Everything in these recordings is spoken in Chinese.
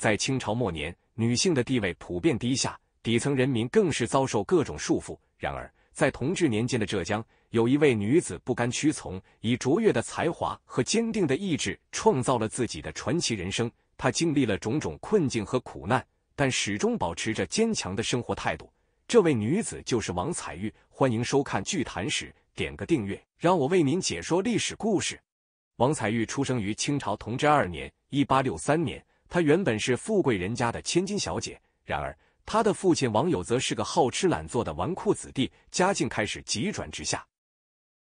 在清朝末年，女性的地位普遍低下，底层人民更是遭受各种束缚。然而，在同治年间的浙江，有一位女子不甘屈从，以卓越的才华和坚定的意志，创造了自己的传奇人生。她经历了种种困境和苦难，但始终保持着坚强的生活态度。这位女子就是王彩玉。欢迎收看《剧谈史》，点个订阅，让我为您解说历史故事。王彩玉出生于清朝同治二年（一八六三年）。她原本是富贵人家的千金小姐，然而她的父亲王友则是个好吃懒做的纨绔子弟，家境开始急转直下。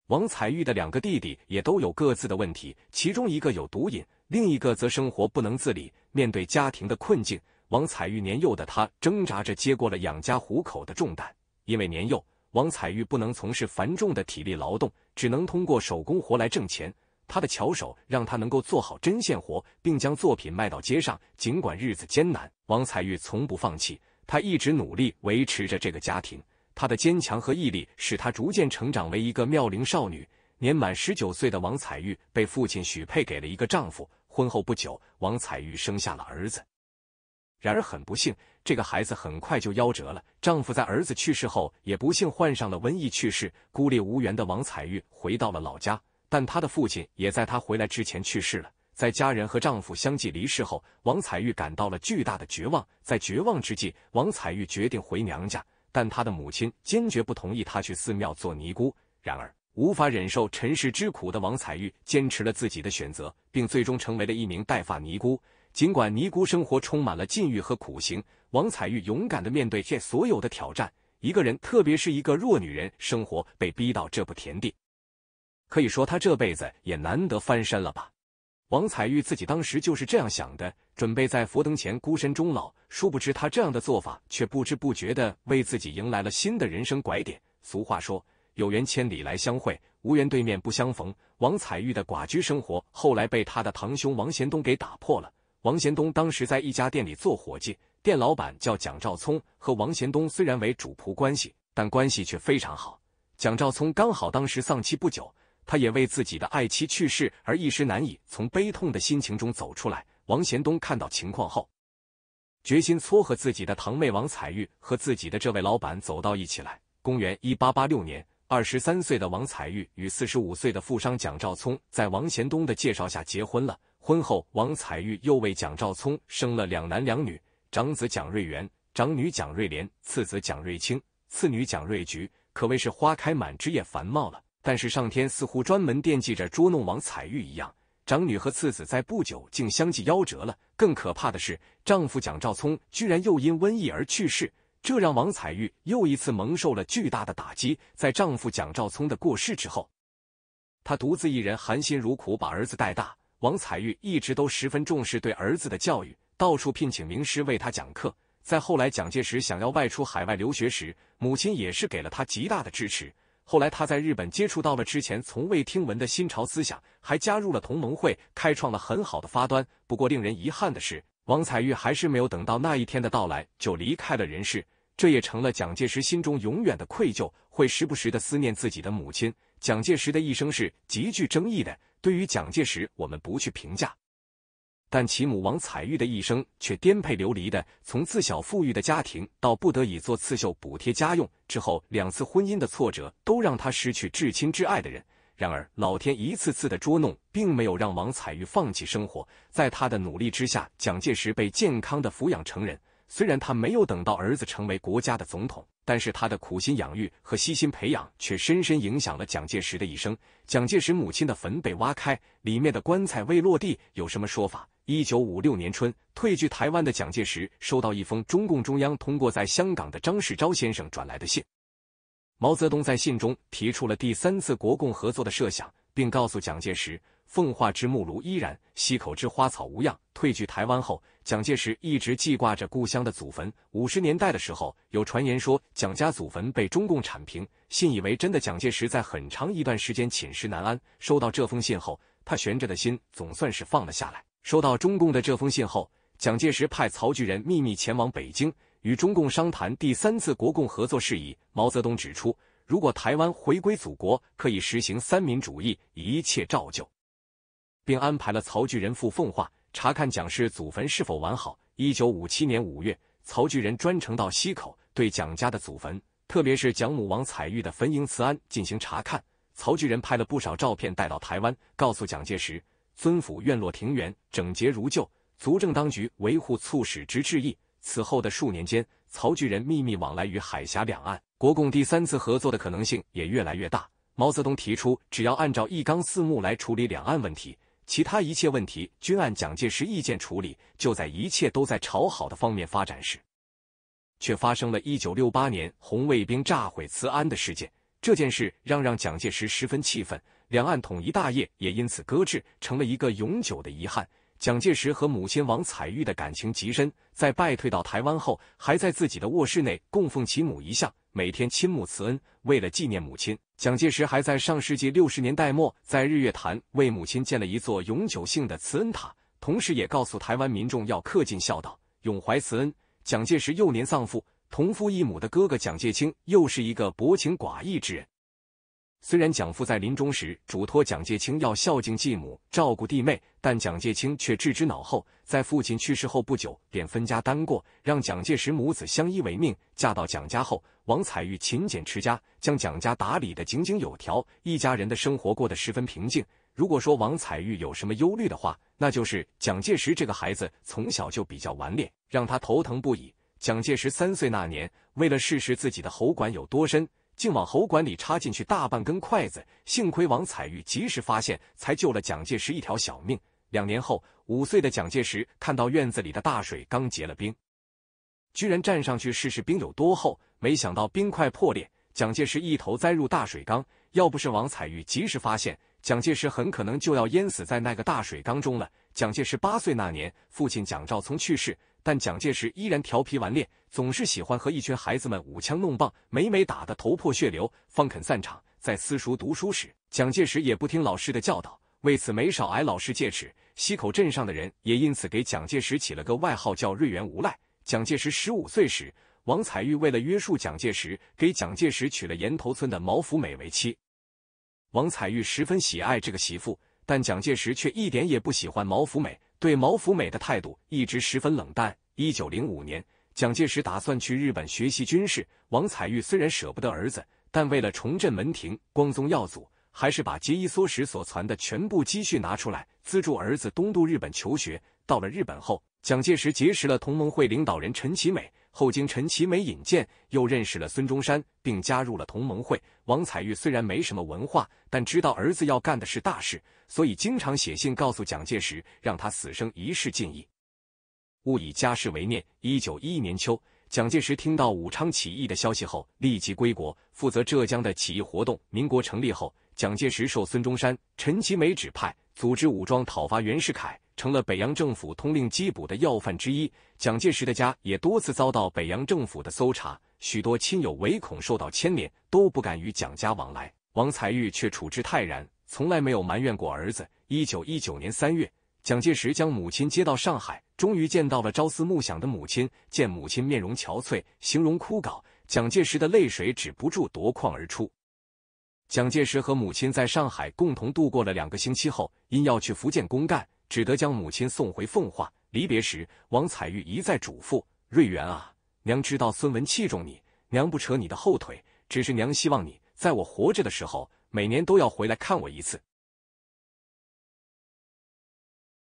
王彩玉的两个弟弟也都有各自的问题，其中一个有毒瘾，另一个则生活不能自理。面对家庭的困境，王彩玉年幼的她挣扎着接过了养家糊口的重担。因为年幼，王彩玉不能从事繁重的体力劳动，只能通过手工活来挣钱。她的巧手让她能够做好针线活，并将作品卖到街上。尽管日子艰难，王彩玉从不放弃，她一直努力维持着这个家庭。她的坚强和毅力使她逐渐成长为一个妙龄少女。年满十九岁的王彩玉被父亲许配给了一个丈夫。婚后不久，王彩玉生下了儿子，然而很不幸，这个孩子很快就夭折了。丈夫在儿子去世后，也不幸患上了瘟疫去世。孤立无援的王彩玉回到了老家。但她的父亲也在她回来之前去世了。在家人和丈夫相继离世后，王彩玉感到了巨大的绝望。在绝望之际，王彩玉决定回娘家，但她的母亲坚决不同意她去寺庙做尼姑。然而，无法忍受尘世之苦的王彩玉坚持了自己的选择，并最终成为了一名带发尼姑。尽管尼姑生活充满了禁欲和苦行，王彩玉勇敢的面对这所有的挑战。一个人，特别是一个弱女人，生活被逼到这步田地。可以说他这辈子也难得翻身了吧。王彩玉自己当时就是这样想的，准备在佛灯前孤身终老。殊不知他这样的做法，却不知不觉的为自己迎来了新的人生拐点。俗话说：“有缘千里来相会，无缘对面不相逢。”王彩玉的寡居生活后来被他的堂兄王贤东给打破了。王贤东当时在一家店里做伙计，店老板叫蒋兆聪，和王贤东虽然为主仆关系，但关系却非常好。蒋兆聪刚好当时丧妻不久。他也为自己的爱妻去世而一时难以从悲痛的心情中走出来。王贤东看到情况后，决心撮合自己的堂妹王彩玉和自己的这位老板走到一起来。公元一八八六年，二十三岁的王彩玉与四十五岁的富商蒋兆聪在王贤东的介绍下结婚了。婚后，王彩玉又为蒋兆聪生了两男两女：长子蒋瑞元，长女蒋瑞莲，次子蒋瑞清，次女蒋瑞菊，可谓是花开满枝叶繁茂了。但是上天似乎专门惦记着捉弄王彩玉一样，长女和次子在不久竟相继夭折了。更可怕的是，丈夫蒋兆聪居然又因瘟疫而去世，这让王彩玉又一次蒙受了巨大的打击。在丈夫蒋兆聪的过世之后，她独自一人含辛茹苦把儿子带大。王彩玉一直都十分重视对儿子的教育，到处聘请名师为他讲课。在后来蒋介石想要外出海外留学时，母亲也是给了他极大的支持。后来他在日本接触到了之前从未听闻的新潮思想，还加入了同盟会，开创了很好的发端。不过令人遗憾的是，王彩玉还是没有等到那一天的到来就离开了人世，这也成了蒋介石心中永远的愧疚，会时不时的思念自己的母亲。蒋介石的一生是极具争议的，对于蒋介石，我们不去评价。但其母王彩玉的一生却颠沛流离的，从自小富裕的家庭，到不得已做刺绣补贴家用，之后两次婚姻的挫折都让她失去至亲至爱的人。然而老天一次次的捉弄，并没有让王彩玉放弃生活，在他的努力之下，蒋介石被健康的抚养成人。虽然他没有等到儿子成为国家的总统，但是他的苦心养育和悉心培养却深深影响了蒋介石的一生。蒋介石母亲的坟被挖开，里面的棺材未落地，有什么说法？一九五六年春，退居台湾的蒋介石收到一封中共中央通过在香港的张世钊先生转来的信，毛泽东在信中提出了第三次国共合作的设想，并告诉蒋介石。奉化之木炉依然，溪口之花草无恙。退居台湾后，蒋介石一直记挂着故乡的祖坟。五十年代的时候，有传言说蒋家祖坟被中共铲平，信以为真的蒋介石在很长一段时间寝食难安。收到这封信后，他悬着的心总算是放了下来。收到中共的这封信后，蒋介石派曹巨人秘密前往北京，与中共商谈第三次国共合作事宜。毛泽东指出，如果台湾回归祖国，可以实行三民主义，一切照旧。并安排了曹巨仁赴奉化查看蒋氏祖坟是否完好。一九五七年五月，曹巨仁专程到溪口，对蒋家的祖坟，特别是蒋母王彩玉的坟茔祠庵进行查看。曹巨仁拍了不少照片，带到台湾，告诉蒋介石，尊府院落庭园整洁如旧，族政当局维护促使之志意。此后的数年间，曹巨仁秘密往来于海峡两岸，国共第三次合作的可能性也越来越大。毛泽东提出，只要按照“一纲四目”来处理两岸问题。其他一切问题均按蒋介石意见处理。就在一切都在朝好的方面发展时，却发生了一九六八年红卫兵炸毁慈安的事件。这件事让让蒋介石十分气愤，两岸统一大业也因此搁置，成了一个永久的遗憾。蒋介石和母亲王彩玉的感情极深，在败退到台湾后，还在自己的卧室内供奉其母遗像。每天亲母慈恩，为了纪念母亲，蒋介石还在上世纪六十年代末在日月潭为母亲建了一座永久性的慈恩塔，同时也告诉台湾民众要恪尽孝道，永怀慈恩。蒋介石幼年丧父，同父异母的哥哥蒋介青又是一个薄情寡义之人。虽然蒋父在临终时嘱托蒋介石要孝敬继母、照顾弟妹，但蒋介石却置之脑后。在父亲去世后不久，便分家单过，让蒋介石母子相依为命。嫁到蒋家后，王彩玉勤俭持家，将蒋家打理得井井有条，一家人的生活过得十分平静。如果说王彩玉有什么忧虑的话，那就是蒋介石这个孩子从小就比较顽劣，让他头疼不已。蒋介石三岁那年，为了试试自己的喉管有多深。竟往喉管里插进去大半根筷子，幸亏王彩玉及时发现，才救了蒋介石一条小命。两年后，五岁的蒋介石看到院子里的大水缸结了冰，居然站上去试试冰有多厚。没想到冰块破裂，蒋介石一头栽入大水缸，要不是王彩玉及时发现，蒋介石很可能就要淹死在那个大水缸中了。蒋介石八岁那年，父亲蒋兆聪去世，但蒋介石依然调皮顽劣，总是喜欢和一群孩子们舞枪弄棒，每每打得头破血流，方肯散场。在私塾读书时，蒋介石也不听老师的教导，为此没少挨老师戒尺。溪口镇上的人也因此给蒋介石起了个外号，叫“瑞元无赖”。蒋介石十五岁时，王彩玉为了约束蒋介石，给蒋介石娶了岩头村的毛福美为妻。王彩玉十分喜爱这个媳妇。但蒋介石却一点也不喜欢毛福美，对毛福美的态度一直十分冷淡。一九零五年，蒋介石打算去日本学习军事。王采玉虽然舍不得儿子，但为了重振门庭、光宗耀祖，还是把节衣缩食所攒的全部积蓄拿出来资助儿子东渡日本求学。到了日本后，蒋介石结识了同盟会领导人陈其美。后经陈其美引荐，又认识了孙中山，并加入了同盟会。王彩玉虽然没什么文化，但知道儿子要干的是大事，所以经常写信告诉蒋介石，让他死生一世尽意，勿以家事为念。一九一一年秋，蒋介石听到武昌起义的消息后，立即归国，负责浙江的起义活动。民国成立后，蒋介石受孙中山、陈其美指派。组织武装讨伐袁世凯，成了北洋政府通令缉捕的要犯之一。蒋介石的家也多次遭到北洋政府的搜查，许多亲友唯恐受到牵连，都不敢与蒋家往来。王才玉却处之泰然，从来没有埋怨过儿子。一九一九年三月，蒋介石将母亲接到上海，终于见到了朝思暮想的母亲。见母亲面容憔悴，形容枯槁，蒋介石的泪水止不住夺眶而出。蒋介石和母亲在上海共同度过了两个星期后，因要去福建公干，只得将母亲送回奉化。离别时，王彩玉一再嘱咐：“瑞元啊，娘知道孙文器重你，娘不扯你的后腿，只是娘希望你在我活着的时候，每年都要回来看我一次。”